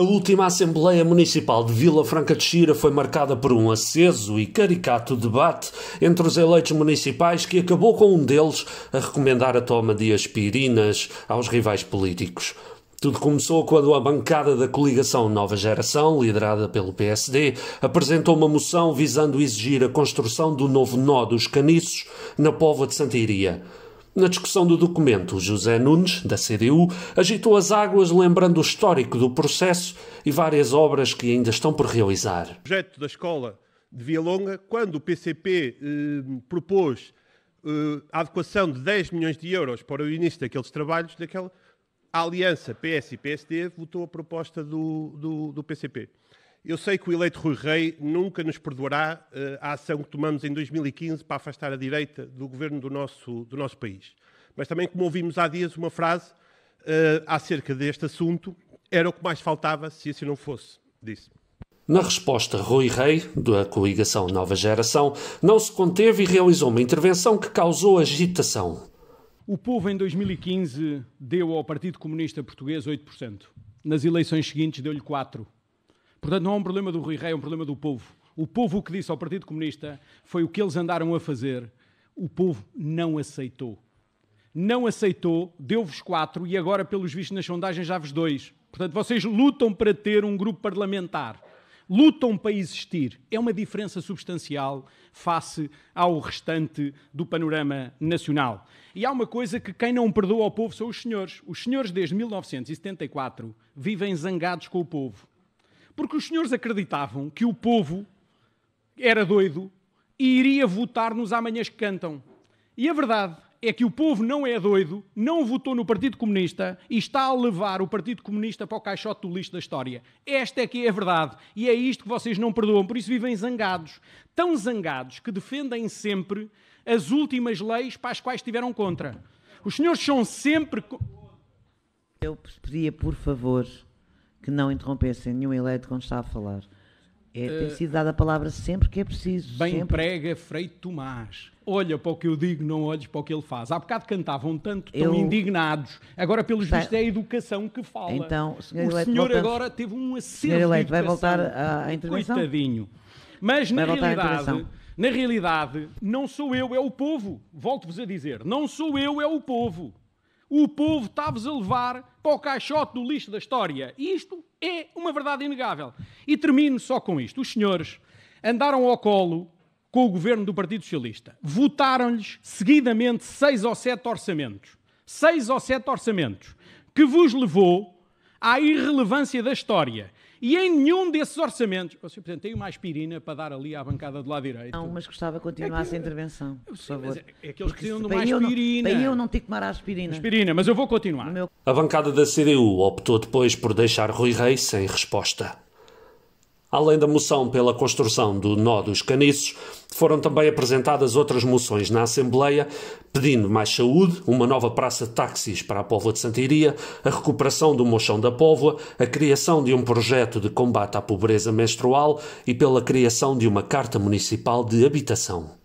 A última Assembleia Municipal de Vila Franca de Xira foi marcada por um aceso e caricato debate entre os eleitos municipais que acabou com um deles a recomendar a toma de aspirinas aos rivais políticos. Tudo começou quando a bancada da coligação Nova Geração, liderada pelo PSD, apresentou uma moção visando exigir a construção do novo nó dos caniços na Póvoa de Santa Iria. Na discussão do documento, José Nunes, da CDU, agitou as águas lembrando o histórico do processo e várias obras que ainda estão por realizar. O projeto da escola de Via Longa, quando o PCP eh, propôs eh, a adequação de 10 milhões de euros para o início daqueles trabalhos, daquela a aliança PS e PSD votou a proposta do, do, do PCP. Eu sei que o eleito Rui Rei nunca nos perdoará uh, a ação que tomamos em 2015 para afastar a direita do governo do nosso, do nosso país. Mas também, como ouvimos há dias, uma frase uh, acerca deste assunto, era o que mais faltava se isso assim não fosse, disse. Na resposta, Rui Rei, da coligação Nova Geração, não se conteve e realizou uma intervenção que causou agitação. O povo, em 2015, deu ao Partido Comunista Português 8%. Nas eleições seguintes, deu-lhe 4%. Portanto, não é um problema do Rui Rei, é um problema do povo. O povo o que disse ao Partido Comunista foi o que eles andaram a fazer. O povo não aceitou. Não aceitou, deu-vos quatro e agora, pelos vistos nas sondagens, já vos dois. Portanto, vocês lutam para ter um grupo parlamentar. Lutam para existir. É uma diferença substancial face ao restante do panorama nacional. E há uma coisa que quem não perdoa ao povo são os senhores. Os senhores, desde 1974, vivem zangados com o povo porque os senhores acreditavam que o povo era doido e iria votar nos amanhãs que cantam. E a verdade é que o povo não é doido, não votou no Partido Comunista e está a levar o Partido Comunista para o caixote do lixo da história. Esta é que é a verdade e é isto que vocês não perdoam, por isso vivem zangados. Tão zangados que defendem sempre as últimas leis para as quais estiveram contra. Os senhores são sempre. Eu pedia, por favor, que não interrompessem nenhum eleito quando está a falar. É, uh, tem eh, sido dada a palavra sempre que é preciso. Bem sempre. prega Frei Tomás. Olha para o que eu digo, não olhes para o que ele faz. Há bocado cantavam tanto, tão eu... indignados. Agora, pelos Está... vistos, é a educação que fala. Então, o senhor, o Eleito, senhor voltamos... agora teve um acerto senhor Eleito, vai voltar à intervenção? Coitadinho. Mas, vai na realidade, na realidade, não sou eu, é o povo. Volto-vos a dizer, não sou eu, é o povo o povo estava-vos a levar para o caixote do lixo da história. isto é uma verdade inegável. E termino só com isto. Os senhores andaram ao colo com o governo do Partido Socialista. Votaram-lhes seguidamente seis ou sete orçamentos. Seis ou sete orçamentos. Que vos levou à irrelevância da história e em nenhum desses orçamentos. O oh, Sr. Presidente, tem uma aspirina para dar ali à bancada do lado direito. Não, mas gostava que continuasse é que, a intervenção. Por favor. É, é que eles precisam de uma aspirina. Eu não, para eu não ter que tomar a aspirina. Aspirina, mas eu vou continuar. Meu... A bancada da CDU optou depois por deixar Rui Reis sem resposta. Além da moção pela construção do nó dos caniços, foram também apresentadas outras moções na Assembleia, pedindo mais saúde, uma nova praça de táxis para a Póvoa de Santa Iria, a recuperação do Mochão da Póvoa, a criação de um projeto de combate à pobreza menstrual e pela criação de uma Carta Municipal de Habitação.